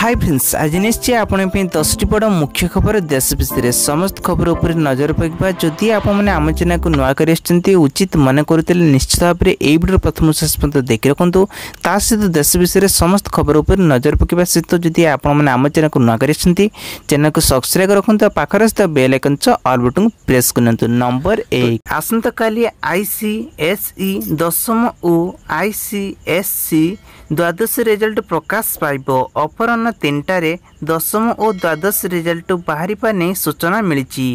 high friends ଆଜି ନିଶ୍ଚୟ ଆପଣଙ୍କ ପାଇଁ ଦଶଟି ବଡ଼ ମୁଖ୍ୟ ଖବର ଦେଶ ବିଷୟରେ ସମସ୍ତ ଖବର ଉପରେ ନଜର ପକାଇବା ଯଦି ଆପଣମାନେ ଆମ ଚ୍ୟାନେଲକୁ ନୂଆ କରି ଆସିଛନ୍ତି ଉଚିତ ମନେ କରୁଥିଲେ ନିଶ୍ଚିତ ଭାବରେ ଏଇ ଭିଡ଼ିଓ ପ୍ରଥମ ଶେଷ ପର୍ଯ୍ୟନ୍ତ ଦେଖି ରଖନ୍ତୁ ତା ସହିତ ଦେଶ ବିଷୟରେ ସମସ୍ତ ଖବର ଉପରେ ନଜର ପକାଇବା ସହିତ ଯଦି ଆପଣମାନେ ଆମ ଚ୍ୟାନେଲକୁ ନୂଆ କରି ଆସିଛନ୍ତି ଚ୍ୟାନେଲକୁ ସବସ୍କ୍ରାଇବ୍ ରଖନ୍ତୁ ଆଉ ପାଖରେ ଆସିଥିବା ବେଲ୍ ଆଇକନ୍ ସହ ଅଲ୍ ବଟନ୍କୁ ପ୍ରେସ୍ କରନ୍ତୁ ନମ୍ବର ଏକ ଆସନ୍ତାକାଲି ଆଇ ସି ଏସ୍ ଇ ଦଶମ ଓ ଆଇ ସି ଏସ୍ ସି ଦ୍ୱାଦଶ ରେଜଲ୍ଟ ପ୍ରକାଶ ପାଇବ ଅପରାହ୍ନ ତିନିଟାରେ ଦଶମ ଓ ଦ୍ୱାଦଶ ରେଜଲ୍ଟ ବାହାରିବା ନେଇ ସୂଚନା ମିଳିଛି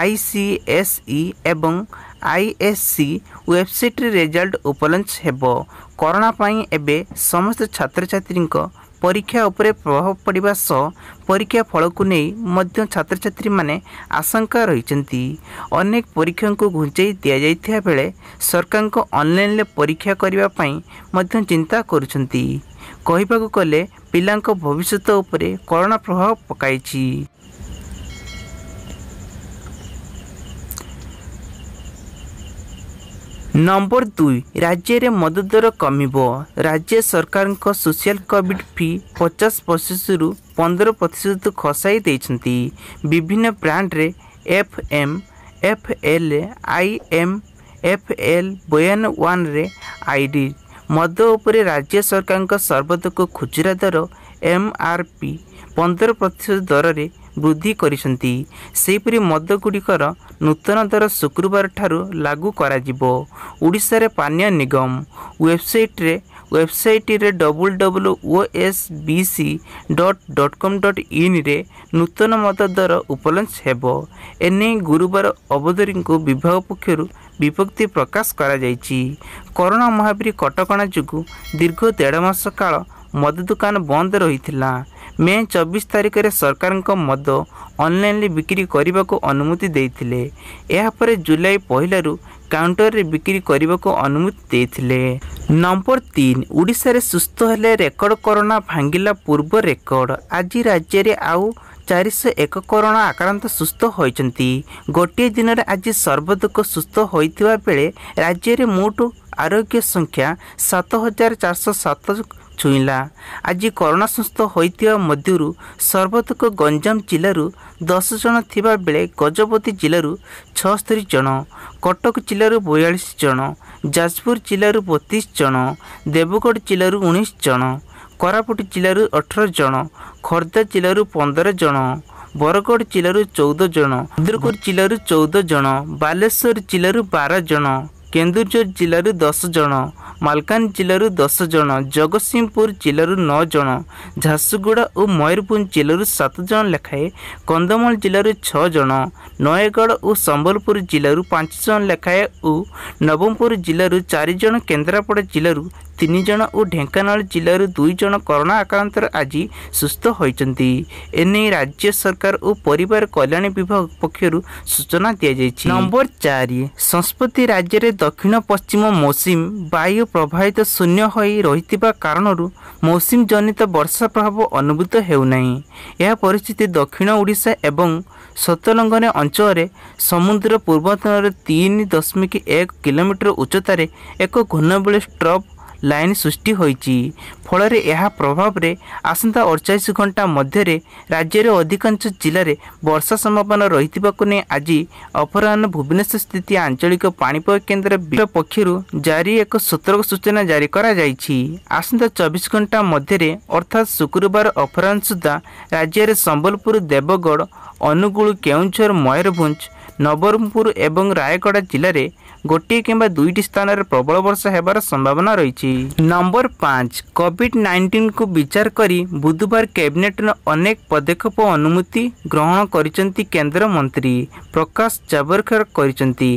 ଆଇ ସି ଏସ୍ ଇ ଏବଂ ଆଇ ଏସ୍ ସି ୱେବସାଇଟ୍ରେ ରେଜଲ୍ଟ ଉପଲଞ୍ଚ ହେବ କରୋନା ପାଇଁ ଏବେ ସମସ୍ତ ଛାତ୍ରଛାତ୍ରୀଙ୍କ ପରୀକ୍ଷା ଉପରେ ପ୍ରଭାବ ପଡ଼ିବା ସହ ପରୀକ୍ଷା ଫଳକୁ ନେଇ ମଧ୍ୟ ଛାତ୍ରଛାତ୍ରୀମାନେ ଆଶଙ୍କା ରହିଛନ୍ତି ଅନେକ ପରୀକ୍ଷାଙ୍କୁ ଘୁଞ୍ଚାଇ ଦିଆଯାଇଥିବା ବେଳେ ସରକାରଙ୍କ ଅନଲାଇନ୍ରେ ପରୀକ୍ଷା କରିବା ପାଇଁ ମଧ୍ୟ ଚିନ୍ତା କରୁଛନ୍ତି କହିବାକୁ ଗଲେ ପିଲାଙ୍କ ଭବିଷ୍ୟତ ଉପରେ କରୋନା ପ୍ରଭାବ ପକାଇଛି ନମ୍ବର ଦୁଇ ରାଜ୍ୟରେ ମଦ ଦର କମିବ ରାଜ୍ୟ ସରକାରଙ୍କ ସୋସିଆଲ କୋଭିଡ଼୍ ଫି ପଚାଶ ପ୍ରତିଶତରୁ ପନ୍ଦର ପ୍ରତିଶତ ଖସାଇ ଦେଇଛନ୍ତି ବିଭିନ୍ନ ବ୍ରାଣ୍ଡରେ F M F L I M F L ବୟାନ ୱାନ୍ରେ ଆଇ ଡି ମଦ ଉପରେ ରାଜ୍ୟ ସରକାରଙ୍କ ସର୍ବତକ ଖୁଚୁରା ଦର ଏମ୍ ଆର୍ ପି ପନ୍ଦର ପ୍ରତିଶତ ଦରରେ ବୃଦ୍ଧି କରିଛନ୍ତି ସେହିପରି ମଦ ଗୁଡ଼ିକର ନୂତନ ଦର ଶୁକ୍ରବାର ଠାରୁ ଲାଗୁ କରାଯିବ ଓଡ଼ିଶାରେ ପାନୀୟ ନିଗମ ୱେବସାଇଟ୍ରେ ୱେବସାଇଟ୍ରେ W W O S B C dot dot com dot ଇନ୍ରେ ନୂତନ ମଦ ଦର ଉପଲଞ୍ଚ ହେବ ଏନେଇ ଗୁରୁବାର ଅବଧରୀଙ୍କୁ ବିଭାଗ ପକ୍ଷରୁ ବିଭକ୍ତି ପ୍ରକାଶ କରାଯାଇଛି କରୋନା ମହାମାରୀ କଟକଣା ଯୋଗୁଁ ଦୀର୍ଘ ଦେଢ଼ ମାସ କାଳ ମଦ ଦୋକାନ ବନ୍ଦ ରହିଥିଲା ମେ ଚବିଶ ତାରିଖରେ ସରକାରଙ୍କ ମଦ ଅନ୍ଲାଇନ୍ରେ ବିକ୍ରି କରିବାକୁ ଅନୁମତି ଦେଇଥିଲେ ଏହାପରେ ଜୁଲାଇ ପହିଲାରୁ କାଉଣ୍ଟରରେ ବିକ୍ରି କରିବାକୁ ଅନୁମତି ଦେଇଥିଲେ ନମ୍ବର ତିନି ଓଡ଼ିଶାରେ ସୁସ୍ଥ ହେଲେ ରେକର୍ଡ଼ କରୋନା ଭାଙ୍ଗିଲା ପୂର୍ବ ରେକର୍ଡ଼ ଆଜି ରାଜ୍ୟରେ ଆଉ ଚାରିଶହ ଏକ କରୋନା ଆକ୍ରାନ୍ତ ସୁସ୍ଥ ହୋଇଛନ୍ତି ଗୋଟିଏ ଦିନରେ ଆଜି ସର୍ବାଧିକ ସୁସ୍ଥ ହୋଇଥିବା ବେଳେ ରାଜ୍ୟରେ ମୋଟ ଆରୋଗ୍ୟ ସଂଖ୍ୟା ସାତ ହଜାର ଚାରିଶହ ସାତ ଛୁଇଁଲା ଆଜି କରୋନା ସୁସ୍ଥ ହୋଇଥିବା ମଧ୍ୟରୁ ସର୍ବାଧିକ ଗଞ୍ଜାମ ଜିଲ୍ଲାରୁ ଦଶ ଜଣ ଥିବାବେଳେ ଗଜପତି ଜିଲ୍ଲାରୁ ଛଅସ୍ତରି ଜଣ କଟକ ଜିଲ୍ଲାରୁ ବୟାଳିଶ ଜଣ ଯାଜପୁର ଜିଲ୍ଲାରୁ ବତିଶ ଜଣ ଦେବଗଡ଼ ଜିଲ୍ଲାରୁ ଉଣେଇଶ ଜଣ କୋରାପୁଟ ଜିଲ୍ଲାରୁ ଅଠର ଜଣ ଖୋର୍ଦ୍ଧା ଜିଲ୍ଲାରୁ ପନ୍ଦର ଜଣ ବରଗଡ଼ ଜିଲ୍ଲାରୁ ଚଉଦ ଜଣ ଭଦ୍ରକ ଜିଲ୍ଲାରୁ ଚଉଦ ଜଣ ବାଲେଶ୍ୱର ଜିଲ୍ଲାରୁ ବାର ଜଣ କେନ୍ଦୁଝର ଜିଲ୍ଲାରୁ ଦଶ ଜଣ ମାଲକାନଗିରି ଜିଲ୍ଲାରୁ ଦଶ ଜଣ ଜଗତସିଂହପୁର ଜିଲ୍ଲାରୁ ନଅ ଜଣ ଝାରସୁଗୁଡ଼ା ଓ ମୟୂରଭଞ୍ଜ ଜିଲ୍ଲାରୁ ସାତ ଜଣ ଲେଖାଏଁ କନ୍ଧମାଳ ଜିଲ୍ଲାରୁ ଛଅ ଜଣ ନୟାଗଡ଼ ଓ ସମ୍ବଲପୁର ଜିଲ୍ଲାରୁ ପାଞ୍ଚ ଜଣ ଲେଖାଏଁ ଓ ନବମପୁର ଜିଲ୍ଲାରୁ ଚାରି ଜଣ କେନ୍ଦ୍ରାପଡ଼ା ଜିଲ୍ଲାରୁ ତିନି ଜଣ ଓ ଢେଙ୍କାନାଳ ଜିଲ୍ଲାରୁ ଦୁଇ ଜଣ କରୋନା ଆକ୍ରାନ୍ତରେ ଆଜି ସୁସ୍ଥ ହୋଇଛନ୍ତି ଏନେଇ ରାଜ୍ୟ ସରକାର ଓ ପରିବାର କଲ୍ୟାଣ ବିଭାଗ ପକ୍ଷରୁ ସୂଚନା ଦିଆଯାଇଛି ନମ୍ବର ଚାରି ସଂସ୍ପତି ରାଜ୍ୟରେ ଦକ୍ଷିଣ ପଶ୍ଚିମ ମୌସୁମ ବାୟୁ ପ୍ରବାହିତ ଶୂନ୍ୟ ହୋଇ ରହିଥିବା କାରଣରୁ ମୌସୁମ ଜନିତ ବର୍ଷା ପ୍ରଭାବ ଅନୁଭୂତ ହେଉନାହିଁ ଏହା ପରିସ୍ଥିତି ଦକ୍ଷିଣ ଓଡ଼ିଶା ଏବଂ ସତଲଙ୍ଗନେ ଅଞ୍ଚଳରେ ସମୁଦ୍ର ପୂର୍ବତନରେ ତିନି ଦଶମିକ ଏକ କିଲୋମିଟର ଉଚ୍ଚତାରେ ଏକ ଘୂର୍ଣ୍ଣବଳୀ ଷ୍ଟ୍ରପ୍ ଲାଇନ୍ ସୃଷ୍ଟି ହୋଇଛି ଫଳରେ ଏହା ପ୍ରଭାବରେ ଆସନ୍ତା ଅଠଚାଳିଶ ଘଣ୍ଟା ମଧ୍ୟରେ ରାଜ୍ୟର ଅଧିକାଂଶ ଜିଲ୍ଲାରେ ବର୍ଷା ସମାପନ ରହିଥିବାକୁ ନେଇ ଆଜି ଅପରାହ୍ନ ଭୁବନେଶ୍ୱର ସ୍ଥିତି ଆଞ୍ଚଳିକ ପାଣିପାଗ କେନ୍ଦ୍ର ପକ୍ଷରୁ ଜାରି ଏକ ସତର୍କ ସୂଚନା ଜାରି କରାଯାଇଛି ଆସନ୍ତା ଚବିଶ ଘଣ୍ଟା ମଧ୍ୟରେ ଅର୍ଥାତ୍ ଶୁକ୍ରବାର ଅପରାହ୍ନ ସୁଦ୍ଧା ରାଜ୍ୟରେ ସମ୍ବଲପୁର ଦେବଗଡ଼ ଅନୁଗୁଳ କେଉଁଝର ମୟୂରଭଞ୍ଜ ନବରଙ୍ଗପୁର ଏବଂ ରାୟଗଡ଼ା ଜିଲ୍ଲାରେ ଗୋଟିଏ କିମ୍ବା ଦୁଇଟି ସ୍ଥାନରେ ପ୍ରବଳ ବର୍ଷା ହେବାର ସମ୍ଭାବନା ରହିଛି ନମ୍ବର ପାଞ୍ଚ କୋଭିଡ ନାଇଣ୍ଟିନକୁ ବିଚାର କରି ବୁଧବାର କ୍ୟାବିନେଟର ଅନେକ ପଦକ୍ଷେପ ଅନୁମତି ଗ୍ରହଣ କରିଛନ୍ତି କେନ୍ଦ୍ରମନ୍ତ୍ରୀ ପ୍ରକାଶ ଜାଭଡେକର କରିଛନ୍ତି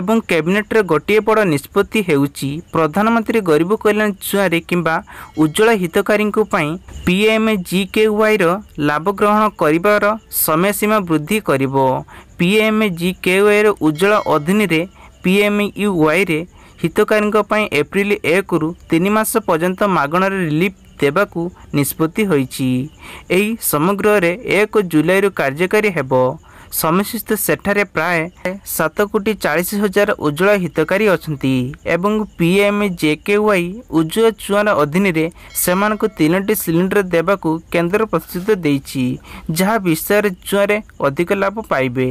ଏବଂ କ୍ୟାବିନେଟର ଗୋଟିଏ ବଡ଼ ନିଷ୍ପତ୍ତି ହେଉଛି ପ୍ରଧାନମନ୍ତ୍ରୀ ଗରିବ କଲ୍ୟାଣ ଛୁଆରେ କିମ୍ବା ଉଜ୍ଜଳ ହିତକାରୀଙ୍କ ପାଇଁ ପିଏମ୍ ଜି କେ ୱାଇର ଲାଭ ଗ୍ରହଣ କରିବାର ସମୟସୀମା ବୃଦ୍ଧି କରିବ ପିଏମ୍ ଜି କେ ୱାଇର ଉଜ୍ଜଳ ଅଧୀନରେ ପିଏମ୍ୟୁୱାଇରେ ହିତକାରୀଙ୍କ ପାଇଁ ଏପ୍ରିଲ ଏକରୁ ତିନି ମାସ ପର୍ଯ୍ୟନ୍ତ ମାଗଣାରେ ରିଲିଫ୍ ଦେବାକୁ ନିଷ୍ପତ୍ତି ହୋଇଛି ଏହି ସମଗ୍ରରେ ଏକ ଜୁଲାଇରୁ କାର୍ଯ୍ୟକାରୀ ହେବ ସମସ୍ତେ ସେଠାରେ ପ୍ରାୟ ସାତ କୋଟି ଚାଳିଶ ହଜାର ଉଜ୍ଜଳ ହିତକାରୀ ଅଛନ୍ତି ଏବଂ ପିଏମ୍ ଜେ କେ ୱାଇ ଉଜ୍ଜଳ ଚୁଆର ଅଧୀନରେ ସେମାନଙ୍କୁ ତିନୋଟି ସିଲିଣ୍ଡର ଦେବାକୁ କେନ୍ଦ୍ର ପ୍ରତିଶ୍ରୁତି ଦେଇଛି ଯାହା ବିଷୟରେ ଚୁଆରେ ଅଧିକ ଲାଭ ପାଇବେ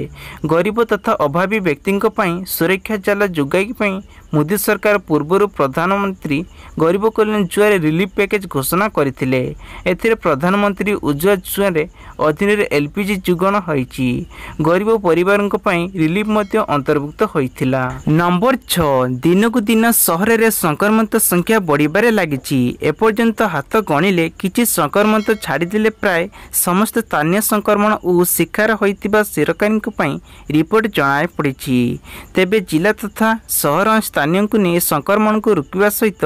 ଗରିବ ତଥା ଅଭାବୀ ବ୍ୟକ୍ତିଙ୍କ ପାଇଁ ସୁରକ୍ଷା ଜାଲ ଯୋଗାଇବା ପାଇଁ ମୋଦି ସରକାର ପୂର୍ବରୁ ପ୍ରଧାନମନ୍ତ୍ରୀ ଗରିବ କଲ୍ୟାଣ ଚୁଆରେ ରିଲିଫ୍ ପ୍ୟାକେଜ୍ ଘୋଷଣା କରିଥିଲେ ଏଥିରେ ପ୍ରଧାନମନ୍ତ୍ରୀ ଉଜ୍ଜଳ ଚୁଆରେ ଅଧୀନରେ ଏଲ୍ ପି ଜି ଯୋଗାଣ ହୋଇଛି ଗରିବ ପରିବାରଙ୍କ ପାଇଁ ରିଲିଫ୍ ମଧ୍ୟ ଅନ୍ତର୍ଭୁକ୍ତ ହୋଇଥିଲା ନମ୍ବର ଛଅ ଦିନକୁ ଦିନ ସହରରେ ସଂକ୍ରମିତ ସଂଖ୍ୟା ବଢ଼ିବାରେ ଲାଗିଛି ଏପର୍ଯ୍ୟନ୍ତ ହାତ ଗଣିଲେ କିଛି ସଂକ୍ରମିତ ଛାଡ଼ିଦେଲେ ପ୍ରାୟ ସମସ୍ତ ସ୍ଥାନୀୟ ସଂକ୍ରମଣ ଓ ଶିକାର ହୋଇଥିବା ସରକାରୀଙ୍କ ପାଇଁ ରିପୋର୍ଟ ଜଣାଇ ପଡ଼ିଛି ତେବେ ଜିଲ୍ଲା ତଥା ସହର ସ୍ଥାନୀୟଙ୍କୁ ନେଇ ସଂକ୍ରମଣକୁ ରୋକିବା ସହିତ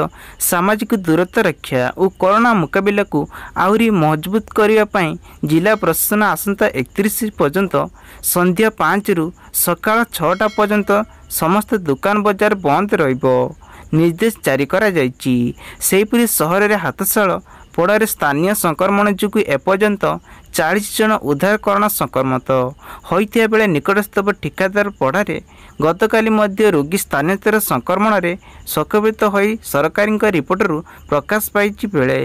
ସାମାଜିକ ଦୂରତା ରକ୍ଷା ଓ କରୋନା ମୁକାବିଲାକୁ ଆହୁରି ମଜବୁତ କରିବା ପାଇଁ ଜିଲ୍ଲା ପ୍ରଶାସନ ଆସନ୍ତା ଏକତିରିଶ ପର୍ଯ୍ୟନ୍ତ ସନ୍ଧ୍ୟା ପାଞ୍ଚରୁ ସକାଳ ଛଅଟା ପର୍ଯ୍ୟନ୍ତ ସମସ୍ତ ଦୋକାନ ବଜାର ବନ୍ଦ ରହିବ ନିର୍ଦ୍ଦେଶ ଜାରି କରାଯାଇଛି ସେହିପରି ସହରରେ ହାତଶାଳ ଫୋପଡ଼ରେ ସ୍ଥାନୀୟ ସଂକ୍ରମଣ ଯୋଗୁଁ ଏପର୍ଯ୍ୟନ୍ତ ଚାଳିଶ ଜଣ ଉଦ୍ଧାରକରଣ ସଂକ୍ରମିତ ହୋଇଥିବା ବେଳେ ନିକଟସ୍ଥ ଠିକାଦାର ପଡ଼ାରେ ଗତକାଲି ମଧ୍ୟ ରୋଗୀ ସ୍ଥାନୀୟତାର ସଂକ୍ରମଣରେ ସଂକ୍ରମିତ ହୋଇ ସରକାରୀଙ୍କ ରିପୋର୍ଟରୁ ପ୍ରକାଶ ପାଇଛି ବେଳେ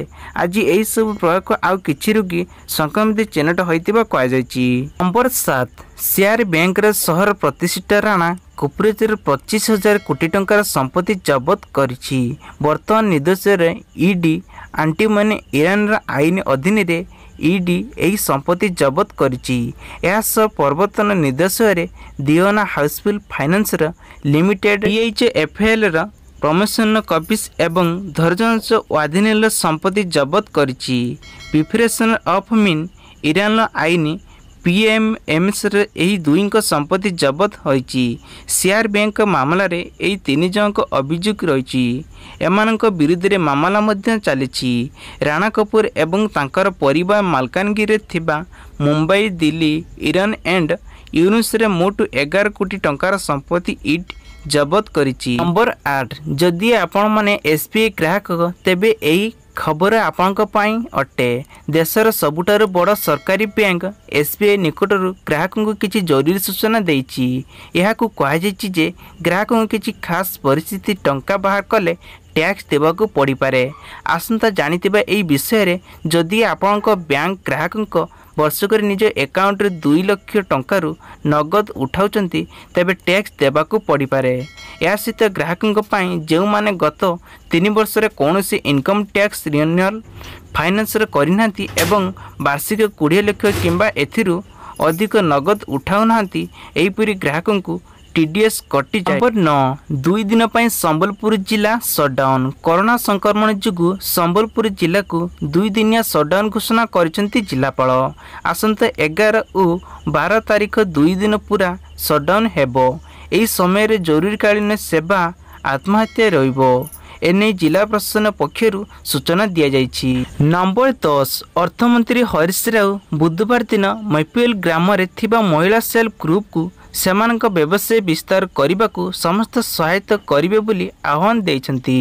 ଆଜି ଏହିସବୁ ପ୍ରୟୋଗ ଆଉ କିଛି ରୋଗୀ ସଂକ୍ରମିତ ଚିହ୍ନଟ ହୋଇଥିବା କୁହାଯାଇଛି ନମ୍ବର ସାତ ସିଆର୍ ବ୍ୟାଙ୍କର ସହର ପ୍ରତିଷ୍ଠା ରାଣା କୁପ୍ରେଜରେ ପଚିଶ ହଜାର କୋଟି ଟଙ୍କାର ସମ୍ପତ୍ତି ଜବତ କରିଛି ବର୍ତ୍ତମାନ ନିର୍ଦ୍ଦେଶରେ ଇଡି ଆଣ୍ଟିମାନେ ଇରାନର ଆଇନ ଅଧୀନରେ ଇଡି ଏହି ସମ୍ପତ୍ତି ଜବତ କରିଛି ଏହା ସହ ପ୍ରବର୍ତ୍ତନ ନିର୍ଦ୍ଦେଶରେ ଦିଓନା ହାଉସଫୁଲ ଫାଇନାନ୍ସର ଲିମିଟେଡ୍ ଇଏଚ୍ ଏଫ୍ଏଲ୍ର ପ୍ରମୋସନ କପିସ୍ ଏବଂ ଧର୍ଜଂସ ୱାଧିନେଲର ସମ୍ପତ୍ତି ଜବତ କରିଛି ପ୍ରିପେରେସନ ଅଫ୍ ମିନ୍ ଇରାନର ଆଇନ পিএম এমসরে এই দুইঙ্ক সম্পত্তি জবত হয়েছি সেয়ার ব্যাঙ্ক মামলারে এই তিন জনক অভিযোগ রয়েছে এমানক বিরুদ্ধে মামলা মধ্যে চালিছি রাণা কপুর এবং তাঁকর পরিবার মালকানগিরে থিবা মুম্বাই দিল্লি ইরান এন্ড ইউনুসরে মোট এগার কোটি টঙ্কার সম্পত্তি ইট জবত করেছি নম্বর আট যদি আপনার এসবিআই গ্রাহক তেবে এই ଖବର ଆପଣଙ୍କ ପାଇଁ ଅଟେ ଦେଶର ସବୁଠାରୁ ବଡ଼ ସରକାରୀ ବ୍ୟାଙ୍କ ଏସ୍ ବି ଆଇ ନିକଟରୁ ଗ୍ରାହକଙ୍କୁ କିଛି ଜରୁରୀ ସୂଚନା ଦେଇଛି ଏହାକୁ କୁହାଯାଇଛି ଯେ ଗ୍ରାହକଙ୍କୁ କିଛି ଖାସ୍ ପରିସ୍ଥିତି ଟଙ୍କା ବାହାର କଲେ ଟ୍ୟାକ୍ସ ଦେବାକୁ ପଡ଼ିପାରେ ଆସନ୍ତା ଜାଣିଥିବା ଏହି ବିଷୟରେ ଯଦି ଆପଣଙ୍କ ବ୍ୟାଙ୍କ ଗ୍ରାହକଙ୍କ ବର୍ଷକରେ ନିଜ ଆକାଉଣ୍ଟରେ ଦୁଇ ଲକ୍ଷ ଟଙ୍କାରୁ ନଗଦ ଉଠାଉଛନ୍ତି ତେବେ ଟ୍ୟାକ୍ସ ଦେବାକୁ ପଡ଼ିପାରେ ଏହା ସହିତ ଗ୍ରାହକଙ୍କ ପାଇଁ ଯେଉଁମାନେ ଗତ ତିନି ବର୍ଷରେ କୌଣସି ଇନକମ୍ ଟ୍ୟାକ୍ସ ରିନ୍ୟୁଆଲ୍ ଫାଇନାନ୍ସରେ କରିନାହାନ୍ତି ଏବଂ ବାର୍ଷିକ କୋଡ଼ିଏ ଲକ୍ଷ କିମ୍ବା ଏଥିରୁ ଅଧିକ ନଗଦ ଉଠାଉନାହାନ୍ତି ଏହିପରି ଗ୍ରାହକଙ୍କୁ ଟିଡିଏସ୍ କଟିଯାଏ ନମ୍ବର ନଅ ଦୁଇ ଦିନ ପାଇଁ ସମ୍ବଲପୁର ଜିଲ୍ଲା ସଟ୍ଡାଉନ୍ କରୋନା ସଂକ୍ରମଣ ଯୋଗୁଁ ସମ୍ବଲପୁର ଜିଲ୍ଲାକୁ ଦୁଇଦିନିଆ ସଟ୍ଡାଉନ୍ ଘୋଷଣା କରିଛନ୍ତି ଜିଲ୍ଲାପାଳ ଆସନ୍ତା ଏଗାର ଓ ବାର ତାରିଖ ଦୁଇ ଦିନ ପୁରା ସଟ୍ଡାଉନ୍ ହେବ ଏହି ସମୟରେ ଜରୁରୀକାଳୀନ ସେବା ଆତ୍ମହତ୍ୟା ରହିବ ଏନେଇ ଜିଲ୍ଲା ପ୍ରଶାସନ ପକ୍ଷରୁ ସୂଚନା ଦିଆଯାଇଛି ନମ୍ବର ଦଶ ଅର୍ଥମନ୍ତ୍ରୀ ହରିଶ ରାଓ ବୁଧବାର ଦିନ ମୈପିଏଲ ଗ୍ରାମରେ ଥିବା ମହିଳା ସେଲ୍ ଗ୍ରୁପକୁ ସେମାନଙ୍କ ବ୍ୟବସାୟ ବିସ୍ତାର କରିବାକୁ ସମସ୍ତ ସହାୟତା କରିବେ ବୋଲି ଆହ୍ୱାନ ଦେଇଛନ୍ତି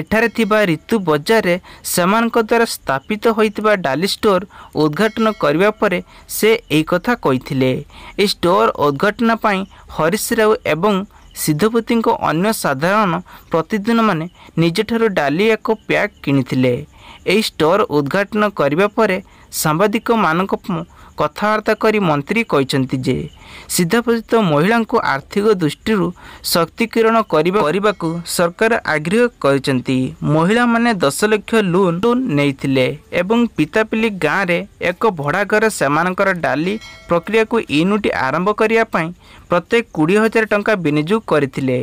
ଏଠାରେ ଥିବା ଋତୁ ବଜାରରେ ସେମାନଙ୍କ ଦ୍ୱାରା ସ୍ଥାପିତ ହୋଇଥିବା ଡାଲି ଷ୍ଟୋର ଉଦ୍ଘାଟନ କରିବା ପରେ ସେ ଏହି କଥା କହିଥିଲେ ଏହି ଷ୍ଟୋର ଉଦ୍ଘାଟନ ପାଇଁ ହରିଶ ରାଓ ଏବଂ ସିଦ୍ଧପତିଙ୍କ ଅନ୍ୟ ସାଧାରଣ ପ୍ରତିଦିନମାନେ ନିଜଠାରୁ ଡାଲି ଏକ ପ୍ୟାକ୍ କିଣିଥିଲେ ଏହି ଷ୍ଟୋର ଉଦ୍ଘାଟନ କରିବା ପରେ ସାମ୍ବାଦିକମାନଙ୍କ କଥାବାର୍ତ୍ତା କରି ମନ୍ତ୍ରୀ କହିଛନ୍ତି ଯେ ସିଧାପ୍ରଜିତ ମହିଳାଙ୍କୁ ଆର୍ଥିକ ଦୃଷ୍ଟିରୁ ଶକ୍ତିକିରଣ କରିବାକୁ ସରକାର ଆଗ୍ରହ କରିଛନ୍ତି ମହିଳାମାନେ ଦଶ ଲକ୍ଷ ଲୋନ୍ ଲୋନ୍ ନେଇଥିଲେ ଏବଂ ପିତାପିଲି ଗାଁରେ ଏକ ଭଡ଼ା ଭଡ଼ାଘର ସେମାନଙ୍କର ଡାଲି ପ୍ରକ୍ରିୟାକୁ ୟୁନିଟ୍ ଆରମ୍ଭ କରିବା ପାଇଁ ପ୍ରତ୍ୟେକ କୋଡ଼ିଏ ହଜାର ଟଙ୍କା ବିନିଯୋଗ କରିଥିଲେ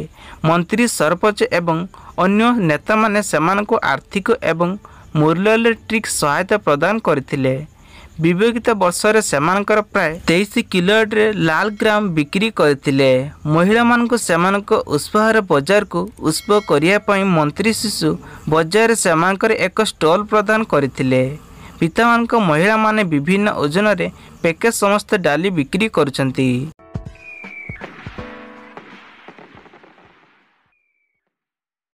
ମନ୍ତ୍ରୀ ସରପଞ୍ଚ ଏବଂ ଅନ୍ୟ ନେତାମାନେ ସେମାନଙ୍କୁ ଆର୍ଥିକ ଏବଂ ମୁରଲ ସହାୟତା ପ୍ରଦାନ କରିଥିଲେ ବିବେକିତ ବର୍ଷରେ ସେମାନଙ୍କର ପ୍ରାୟ ତେଇଶ କିଲୋରେ ଲାଲ ଗ୍ରାମ ବିକ୍ରି କରିଥିଲେ ମହିଳାମାନଙ୍କୁ ସେମାନଙ୍କ ଉତ୍ସାହର ବଜାରକୁ ଉତ୍ସବ କରିବା ପାଇଁ ମନ୍ତ୍ରୀ ଶିଶୁ ବଜାରରେ ସେମାନଙ୍କର ଏକ ଷ୍ଟଲ ପ୍ରଦାନ କରିଥିଲେ ପିତାମାନଙ୍କ ମହିଳାମାନେ ବିଭିନ୍ନ ଓଜନରେ ପ୍ୟାକେଜ୍ ସମସ୍ତ ଡାଲି ବିକ୍ରି କରୁଛନ୍ତି